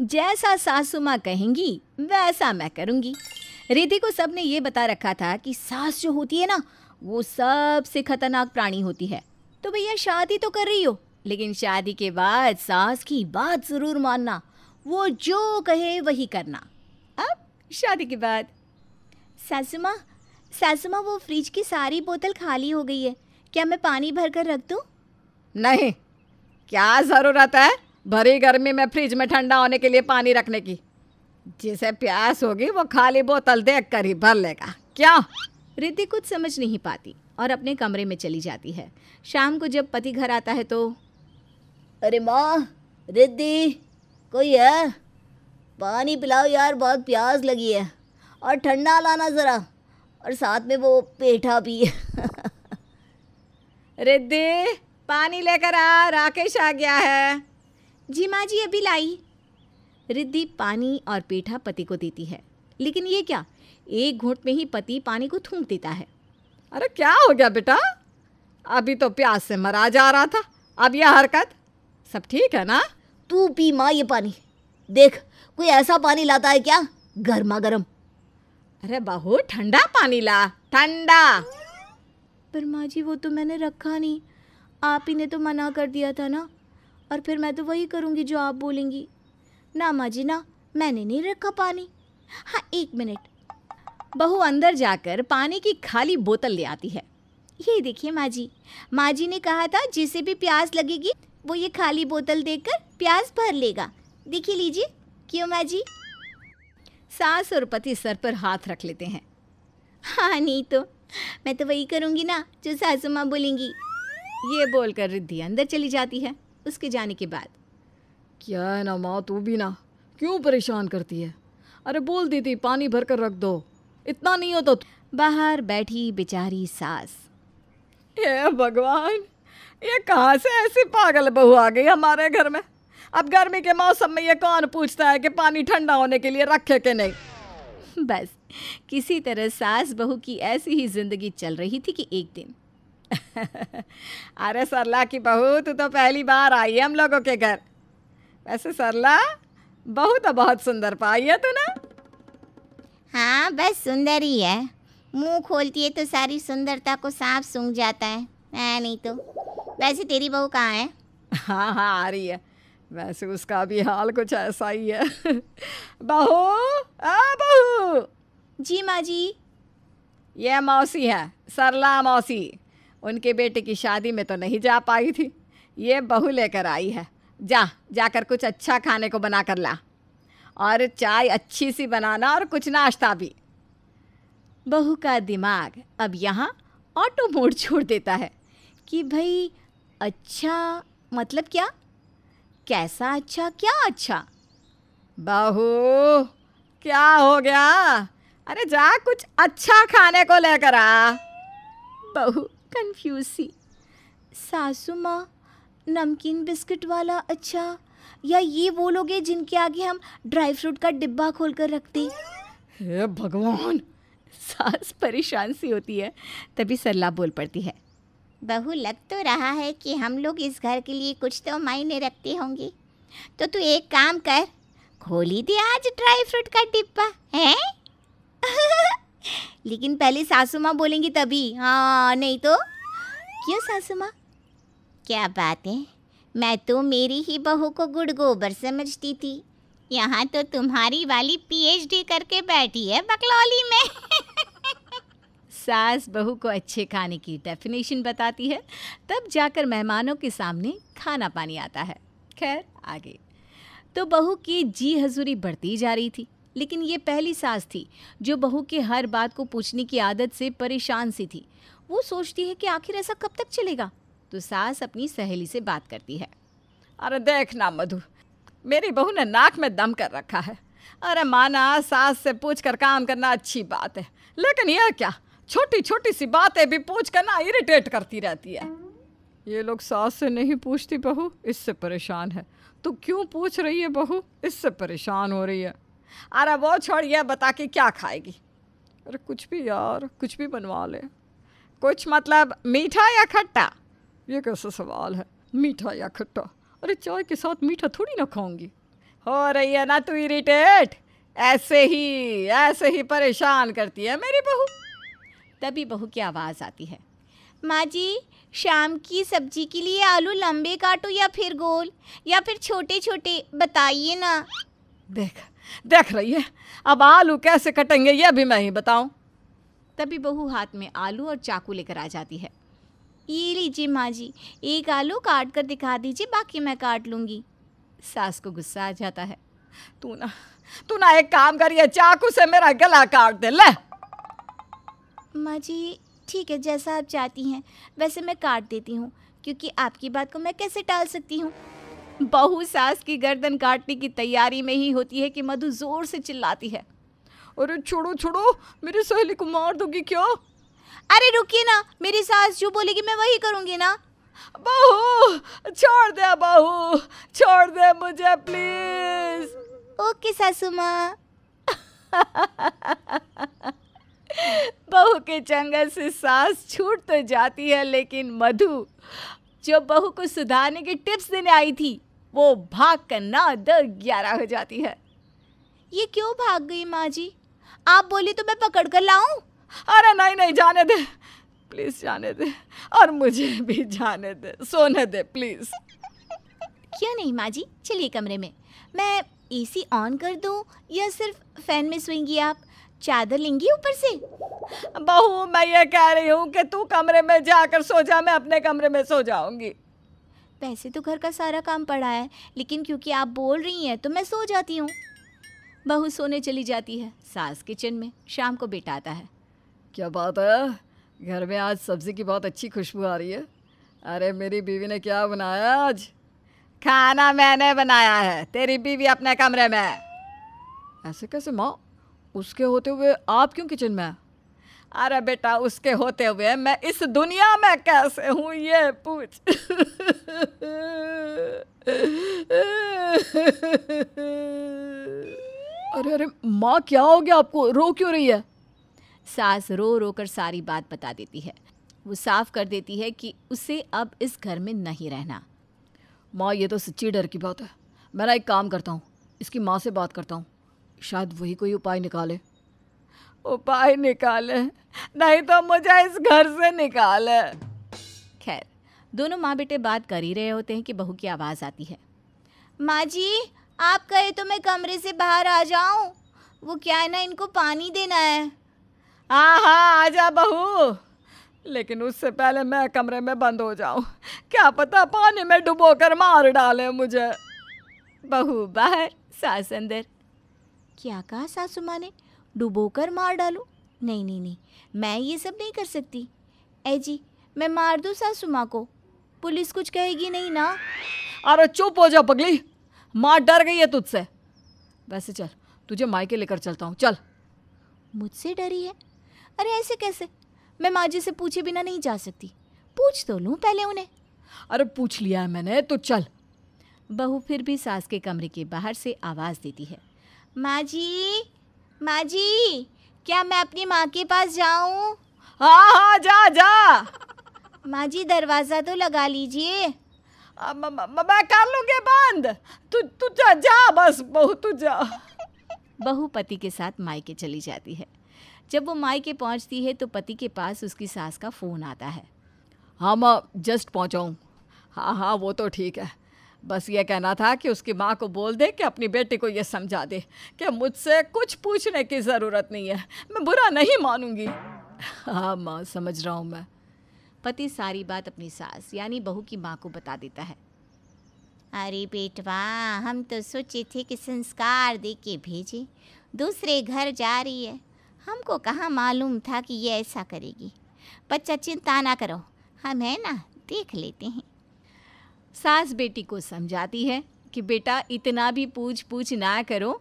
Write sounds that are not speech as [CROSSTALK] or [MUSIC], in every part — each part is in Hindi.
जैसा सासुमा माँ कहेंगी वैसा मैं करूँगी रिधि को सबने ये बता रखा था कि सास जो होती है ना वो सबसे खतरनाक प्राणी होती है तो भैया शादी तो कर रही हो लेकिन शादी के बाद सास की बात ज़रूर मानना वो जो कहे वही करना अब शादी के बाद सासुमा माँ माँ वो फ्रिज की सारी बोतल खाली हो गई है क्या मैं पानी भर कर रख दूँ नहीं क्या ज़रूरत है भरी गर्मी में फ्रिज में ठंडा होने के लिए पानी रखने की जिसे प्यास होगी वो खाली बोतल देख कर ही भर लेगा क्या रिद्धि कुछ समझ नहीं पाती और अपने कमरे में चली जाती है शाम को जब पति घर आता है तो अरे माँ रिद्धि कोई है पानी पिलाओ यार बहुत प्यास लगी है और ठंडा लाना ज़रा और साथ में वो पेठा भी [LAUGHS] रिद्धि पानी लेकर आ राकेश आ गया है जी माँ जी अभी लाई रिद्धि पानी और पेठा पति को देती है लेकिन ये क्या एक घोट में ही पति पानी को थूक देता है अरे क्या हो गया बेटा अभी तो प्यास से मरा जा रहा था अब यह हरकत सब ठीक है ना तू पी माँ ये पानी देख कोई ऐसा पानी लाता है क्या गर्मा गर्म अरे बहू ठंडा पानी ला ठंडा पर माँ जी वो तो मैंने रखा नहीं आप ही ने तो मना कर दिया था ना और फिर मैं तो वही करूँगी जो आप बोलेंगी ना माँ जी ना मैंने नहीं रखा पानी हाँ एक मिनट बहू अंदर जाकर पानी की खाली बोतल ले आती है ये देखिए माँ जी माँ जी ने कहा था जिसे भी प्यास लगेगी वो ये खाली बोतल देकर प्यास भर लेगा देखिए लीजिए क्यों माँ जी सास और पति सर पर हाथ रख लेते हैं हाँ नहीं तो मैं तो वही करूँगी ना जो सासू माँ बोलेंगी ये बोलकर रिद्धि अंदर चली जाती है उसके जाने के बाद क्या है ना माँ तू भी ना क्यों परेशान करती है अरे बोल दी थी पानी भर कर रख दो इतना नहीं होता बाहर बैठी बेचारी सास ये भगवान ये कहाँ से ऐसी पागल बहू आ गई हमारे घर में अब गर्मी के मौसम में ये कौन पूछता है कि पानी ठंडा होने के लिए रखे के नहीं बस किसी तरह सास बहू की ऐसी ही जिंदगी चल रही थी कि एक दिन [LAUGHS] अरे सरला की बहू तू तो पहली बार आई है हम लोगों के घर वैसे सरला बहू तो बहुत सुंदर पाई है तू ना हाँ बस सुंदर ही है मुंह खोलती है तो सारी सुंदरता को सांप सूंघ जाता है है नहीं तो वैसे तेरी बहू कहाँ है हाँ हाँ आ रही है वैसे उसका भी हाल कुछ ऐसा ही है [LAUGHS] बहू आ बहू जी माँ जी ये मौसी है सरला मौसी उनके बेटे की शादी में तो नहीं जा पाई थी ये बहू लेकर आई है जा जाकर कुछ अच्छा खाने को बना कर ला और चाय अच्छी सी बनाना और कुछ नाश्ता भी बहू का दिमाग अब यहाँ ऑटो मोड छोड़ देता है कि भाई अच्छा मतलब क्या कैसा अच्छा क्या अच्छा बहू क्या हो गया अरे जा कुछ अच्छा खाने को लेकर आ बहू कंफ्यूज सी सासू माँ नमकीन बिस्किट वाला अच्छा या ये वो लोग हैं जिनके आगे हम ड्राई फ्रूट का डिब्बा खोल कर रखते हे भगवान सास परेशान सी होती है तभी सरला बोल पड़ती है बहू लग तो रहा है कि हम लोग इस घर के लिए कुछ तो मायने रखते होंगे तो तू एक काम कर खोली दे आज ड्राई फ्रूट का डिब्बा है [LAUGHS] लेकिन पहले सासू माँ बोलेंगी तभी हाँ नहीं तो क्यों सासू माँ क्या बात है मैं तो मेरी ही बहू को गुड़ गोबर समझती थी यहाँ तो तुम्हारी वाली पीएचडी करके बैठी है बकलौली में सास बहू को अच्छे खाने की डेफिनेशन बताती है तब जाकर मेहमानों के सामने खाना पानी आता है खैर आगे तो बहू की जी हजूरी बढ़ती जा रही थी लेकिन ये पहली सास थी जो बहू की हर बात को पूछने की आदत से परेशान सी थी वो सोचती है कि आखिर ऐसा कब तक चलेगा तो सास अपनी सहेली से बात करती है अरे देखना मधु मेरी बहू ने नाक में दम कर रखा है अरे माना सास से पूछ कर काम करना अच्छी बात है लेकिन यह क्या छोटी छोटी सी बातें भी पूछ कर ना इरिटेट करती रहती है ये लोग सास से नहीं पूछती बहू इससे परेशान है तो क्यों पूछ रही है बहू इससे परेशान हो रही है अरे वो छोड़ ये बता के क्या खाएगी अरे कुछ भी यार कुछ भी बनवा ले कुछ मतलब मीठा या खट्टा ये कैसा सवाल है मीठा या खट्टा अरे चाय के साथ मीठा थोड़ी ना खाऊंगी हो रही है ना तू इरिटेट ऐसे ही ऐसे ही परेशान करती है मेरी बहू तभी बहू की आवाज़ आती है माँ जी शाम की सब्जी के लिए आलू लंबे काटो या फिर गोल या फिर छोटे छोटे बताइए ना देख देख रही है अब आलू कैसे कटेंगे यह भी मैं ही बताऊं तभी बहू हाथ में आलू और चाकू लेकर आ जाती है ये लीजिए माँ जी एक आलू काट कर दिखा दीजिए बाकी मैं काट लूँगी सास को गुस्सा आ जाता है तू ना तू ना एक काम करिए चाकू से मेरा गला काट दे ले माँ जी ठीक है जैसा आप चाहती हैं वैसे मैं काट देती हूँ क्योंकि आपकी बात को मैं कैसे टाल सकती हूँ बहू सास की गर्दन काटने की तैयारी में ही होती है कि मधु जोर से चिल्लाती है अरे छोड़ो छोड़ो मेरी सहेली को मार दोगी क्या अरे रुकिए ना मेरी सास जो बोलेगी मैं वही करूंगी ना बहू छोड़ दे बहू छोड़ दे मुझे प्लीज ओके सासू माँ [LAUGHS] बहू के चंगल से सास छूट तो जाती है लेकिन मधु जो बहू को सुधारने के टिप्स देने आई थी वो भाग कर ना दो ग्यारह हो जाती है ये क्यों भाग गई माँ जी आप बोली तो मैं पकड़ कर लाऊं अरे नहीं नहीं जाने दे प्लीज़ जाने दे और मुझे भी जाने दे सोने दे प्लीज़ क्यों नहीं माँ जी चलिए कमरे में मैं एसी ऑन कर दूँ या सिर्फ फ़ैन में सोएंगी आप चादर लेंगी ऊपर से बहू मैं ये कह रही हूँ कि तू कमरे में जाकर सो जा मैं अपने कमरे में सो जाऊंगी वैसे तो घर का सारा काम पड़ा है लेकिन क्योंकि आप बोल रही हैं तो मैं सो जाती हूँ बहू सोने चली जाती है सास किचन में शाम को बेटा आता है क्या बात है घर में आज सब्जी की बहुत अच्छी खुशबू आ रही है अरे मेरी बीवी ने क्या बनाया आज खाना मैंने बनाया है तेरी बीवी अपने कमरे में ऐसे कैसे माँ उसके होते हुए आप क्यों किचन में अरे बेटा उसके होते हुए मैं इस दुनिया में कैसे हूँ ये पूछ अरे अरे माँ क्या हो गया आपको रो क्यों रही है सास रो रो कर सारी बात बता देती है वो साफ कर देती है कि उसे अब इस घर में नहीं रहना माँ ये तो सच्ची डर की बात है मैं ना एक काम करता हूँ इसकी माँ से बात करता हूँ शायद वही कोई उपाय निकाले उपाय निकाले नहीं तो मुझे इस घर से निकाले खैर दोनों माँ बेटे बात कर ही रहे होते हैं कि बहू की आवाज़ आती है माँ जी आप कहे तो मैं कमरे से बाहर आ जाऊं वो क्या है ना इनको पानी देना है हाँ हाँ आ जा बहू लेकिन उससे पहले मैं कमरे में बंद हो जाऊं क्या पता पानी में डुबो कर मार डाले मुझे बहू बाहर सास अंदर क्या कहा सासू माँ ने डुबो कर मार डालू नहीं नहीं नहीं मैं ये सब नहीं कर सकती ए जी मैं मार दूँ सासू माँ को पुलिस कुछ कहेगी नहीं ना अरे चुप हो जाओ पगली माँ डर गई है तुझसे वैसे चल तुझे मायके लेकर चलता हूँ चल मुझसे डरी है अरे ऐसे कैसे मैं माँ जी से पूछे बिना नहीं जा सकती पूछ तो लूँ पहले उन्हें अरे पूछ लिया है मैंने तो चल बहू फिर भी सास के कमरे के बाहर से आवाज़ देती है माँ जी माँ जी क्या मैं अपनी माँ के पास जाऊँ हाँ हाँ जा जा माँ जी दरवाज़ा तो लगा लीजिए मैं कर लूँगी बंद तू तू जा, जा बस बहू तू जा बहू पति के साथ मायके चली जाती है जब वो मायके पहुँचती है तो पति के पास उसकी सास का फ़ोन आता है हाँ माँ जस्ट पहुँचाऊँ हाँ हाँ वो तो ठीक है बस ये कहना था कि उसकी माँ को बोल दे कि अपनी बेटी को ये समझा दे कि मुझसे कुछ पूछने की ज़रूरत नहीं है मैं बुरा नहीं मानूंगी हाँ माँ समझ रहा हूँ मैं पति सारी बात अपनी सास यानी बहू की माँ को बता देता है अरे बेटवा हम तो सोचे थे कि संस्कार दे के भेजे दूसरे घर जा रही है हमको कहाँ मालूम था कि ये ऐसा करेगी बच्चा चिंता ना करो हम है ना देख लेते हैं सास बेटी को समझाती है कि बेटा इतना भी पूछ पूछ ना करो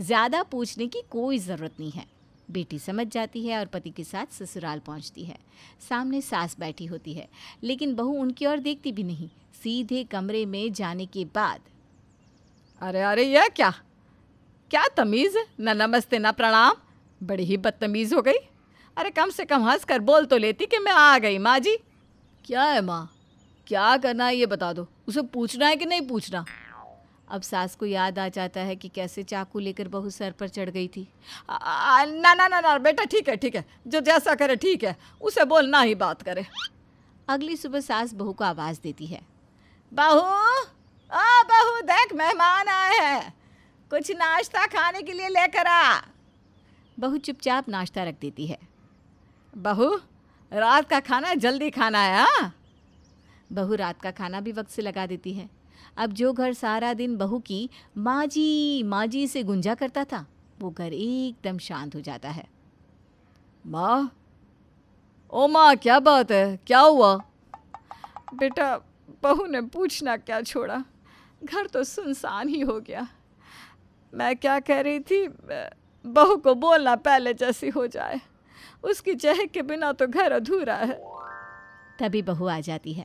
ज़्यादा पूछने की कोई ज़रूरत नहीं है बेटी समझ जाती है और पति के साथ ससुराल पहुंचती है सामने सास बैठी होती है लेकिन बहू उनकी ओर देखती भी नहीं सीधे कमरे में जाने के बाद अरे अरे यह क्या क्या तमीज़ न नमस्ते न प्रणाम बड़ी ही बदतमीज़ हो गई अरे कम से कम हंस कर बोल तो लेती कि मैं आ गई माँ जी क्या है माँ क्या करना है ये बता दो उसे पूछना है कि नहीं पूछना अब सास को याद आ जाता है कि कैसे चाकू लेकर बहू सर पर चढ़ गई थी आ, आ, ना ना ना ना बेटा ठीक है ठीक है जो जैसा करे ठीक है उसे बोलना ही बात करे अगली सुबह सास बहू को आवाज़ देती है बहू ओ बहू देख मेहमान आए हैं कुछ नाश्ता खाने के लिए लेकर आ बहू चुपचाप नाश्ता रख देती है बहू रात का खाना जल्दी खाना है हाँ बहू रात का खाना भी वक्त से लगा देती है अब जो घर सारा दिन बहू की माँ जी माँ जी से गुंजा करता था वो घर एकदम शांत हो जाता है माँ ओ माँ क्या बात है क्या हुआ बेटा बहू ने पूछना क्या छोड़ा घर तो सुनसान ही हो गया मैं क्या कह रही थी बहू को बोलना पहले जैसी हो जाए उसकी चहक के बिना तो घर अधूरा है तभी बहू आ जाती है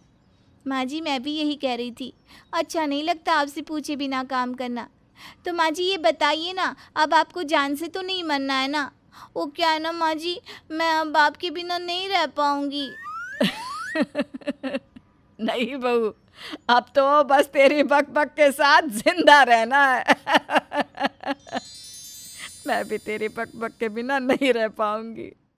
माँ जी मैं भी यही कह रही थी अच्छा नहीं लगता आपसे पूछे बिना काम करना तो माँ जी ये बताइए ना अब आपको जान से तो नहीं मरना है ना वो क्या है ना माँ जी मैं अब आपके बिना नहीं रह पाऊंगी [LAUGHS] नहीं बहू अब तो बस तेरी बक बक के साथ जिंदा रहना है [LAUGHS] मैं भी तेरी बक बक के बिना नहीं रह पाऊँगी